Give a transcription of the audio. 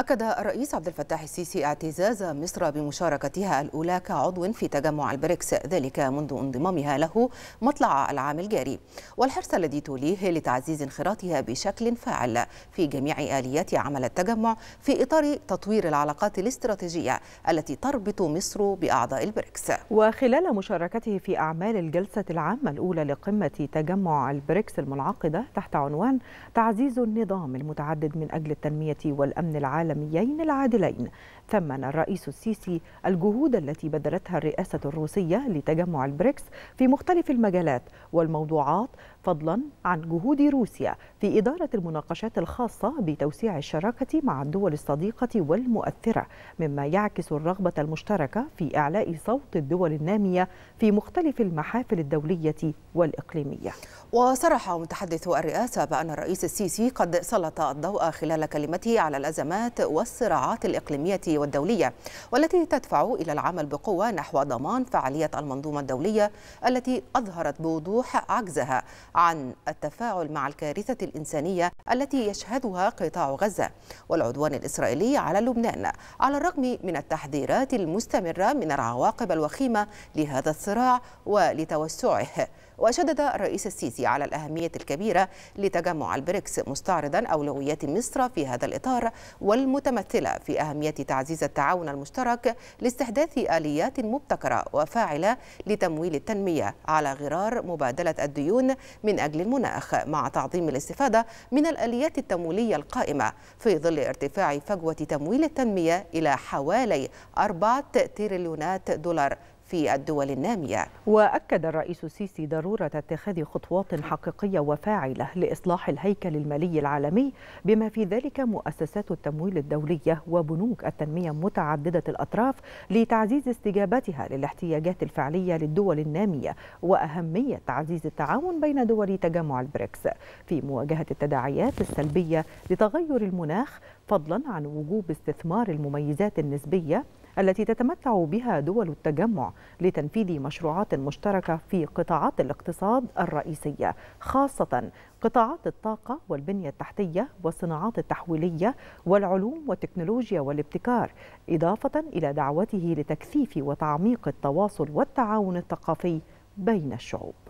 أكد الرئيس عبد الفتاح السيسي اعتزاز مصر بمشاركتها الأولى كعضو في تجمع البريكس ذلك منذ انضمامها له مطلع العام الجاري والحرص الذي توليه لتعزيز انخراطها بشكل فاعل في جميع آليات عمل التجمع في إطار تطوير العلاقات الاستراتيجية التي تربط مصر بأعضاء البريكس وخلال مشاركته في أعمال الجلسة العامة الأولى لقمة تجمع البريكس المنعقدة تحت عنوان تعزيز النظام المتعدد من أجل التنمية والأمن العالمي العالميين العادلين ثمن الرئيس السيسي الجهود التي بذلتها الرئاسة الروسية لتجمع البريكس في مختلف المجالات والموضوعات فضلا عن جهود روسيا في إدارة المناقشات الخاصة بتوسيع الشراكة مع الدول الصديقة والمؤثرة مما يعكس الرغبة المشتركة في إعلاء صوت الدول النامية في مختلف المحافل الدولية والإقليمية وصرح متحدث الرئاسة بأن الرئيس السيسي قد سلط الضوء خلال كلمته على الأزمات والصراعات الإقليمية والدولية والتي تدفع إلى العمل بقوة نحو ضمان فعالية المنظومة الدولية التي أظهرت بوضوح عجزها عن التفاعل مع الكارثة الإنسانية التي يشهدها قطاع غزة والعدوان الإسرائيلي على لبنان على الرغم من التحذيرات المستمرة من العواقب الوخيمة لهذا الصراع ولتوسعه وشدد الرئيس السيسي على الأهمية الكبيرة لتجمع البريكس مستعرضا أولويات مصر في هذا الإطار والمتمثلة في أهمية تعزيز التعاون المشترك لاستحداث آليات مبتكرة وفاعلة لتمويل التنمية على غرار مبادلة الديون من أجل المناخ مع تعظيم الاستفادة من الآليات التمويلية القائمة في ظل ارتفاع فجوة تمويل التنمية إلى حوالي 4 تريليونات دولار في الدول النامية وأكد الرئيس السيسي ضرورة اتخاذ خطوات حقيقية وفاعلة لإصلاح الهيكل المالي العالمي بما في ذلك مؤسسات التمويل الدولية وبنوك التنمية متعددة الأطراف لتعزيز استجابتها للاحتياجات الفعلية للدول النامية وأهمية تعزيز التعاون بين دول تجمع البريكس في مواجهة التداعيات السلبية لتغير المناخ فضلا عن وجوب استثمار المميزات النسبية التي تتمتع بها دول التجمع لتنفيذ مشروعات مشتركة في قطاعات الاقتصاد الرئيسية خاصة قطاعات الطاقة والبنية التحتية والصناعات التحويلية والعلوم والتكنولوجيا والابتكار إضافة إلى دعوته لتكثيف وتعميق التواصل والتعاون الثقافي بين الشعوب